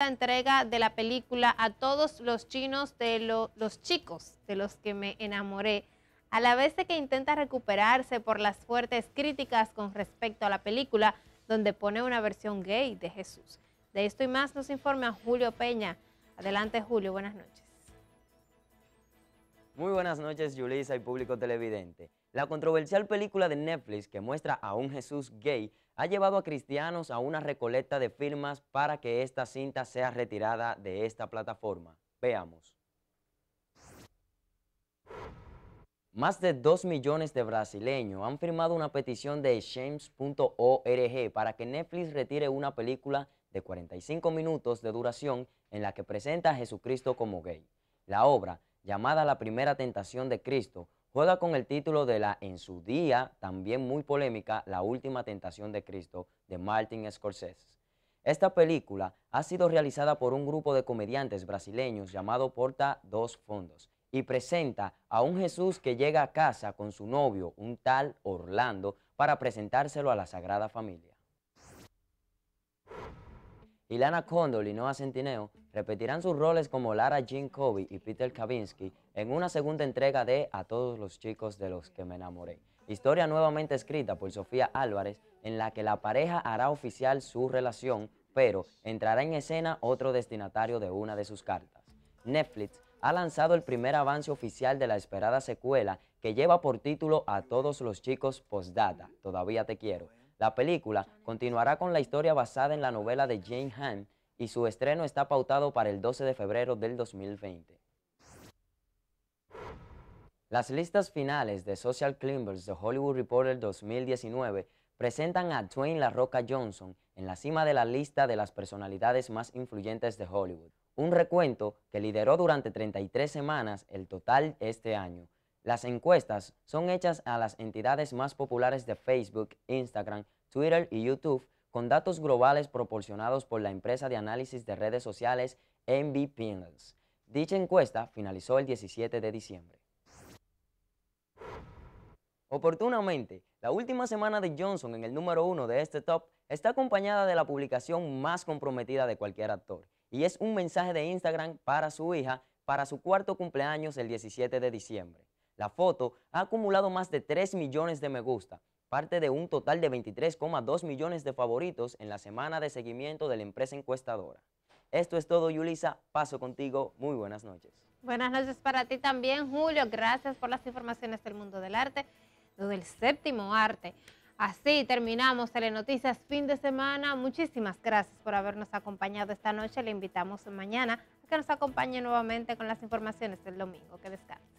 La entrega de la película a todos los chinos de los chicos de los que me enamoré, a la vez de que intenta recuperarse por las fuertes críticas con respecto a la película donde pone una versión gay de Jesús. De esto y más nos informa Julio Peña. Adelante Julio, buenas noches. Muy buenas noches Yulisa y público televidente. La controversial película de Netflix que muestra a un Jesús gay ha llevado a cristianos a una recolecta de firmas para que esta cinta sea retirada de esta plataforma. Veamos. Más de 2 millones de brasileños han firmado una petición de Shames.org para que Netflix retire una película de 45 minutos de duración en la que presenta a Jesucristo como gay. La obra, llamada La Primera Tentación de Cristo, juega con el título de la en su día también muy polémica La Última Tentación de Cristo de Martin Scorsese. Esta película ha sido realizada por un grupo de comediantes brasileños llamado Porta Dos Fondos y presenta a un Jesús que llega a casa con su novio, un tal Orlando, para presentárselo a la Sagrada Familia y Lana y Noah Centineo repetirán sus roles como Lara Jean Covey y Peter Kavinsky en una segunda entrega de A todos los chicos de los que me enamoré. Historia nuevamente escrita por Sofía Álvarez en la que la pareja hará oficial su relación, pero entrará en escena otro destinatario de una de sus cartas. Netflix ha lanzado el primer avance oficial de la esperada secuela que lleva por título A todos los chicos postdata, todavía te quiero, la película continuará con la historia basada en la novela de Jane han y su estreno está pautado para el 12 de febrero del 2020. Las listas finales de Social Climbers de Hollywood Reporter 2019 presentan a Dwayne La Johnson en la cima de la lista de las personalidades más influyentes de Hollywood. Un recuento que lideró durante 33 semanas el total este año, las encuestas son hechas a las entidades más populares de Facebook, Instagram, Twitter y YouTube con datos globales proporcionados por la empresa de análisis de redes sociales Pinels. Dicha encuesta finalizó el 17 de diciembre. Oportunamente, la última semana de Johnson en el número uno de este top está acompañada de la publicación más comprometida de cualquier actor, y es un mensaje de Instagram para su hija para su cuarto cumpleaños el 17 de diciembre. La foto ha acumulado más de 3 millones de me gusta, parte de un total de 23,2 millones de favoritos en la semana de seguimiento de la empresa encuestadora. Esto es todo, Yulisa. Paso contigo. Muy buenas noches. Buenas noches para ti también, Julio. Gracias por las informaciones del mundo del arte, del séptimo arte. Así terminamos Telenoticias fin de semana. Muchísimas gracias por habernos acompañado esta noche. Le invitamos mañana a que nos acompañe nuevamente con las informaciones del domingo. Que descanse.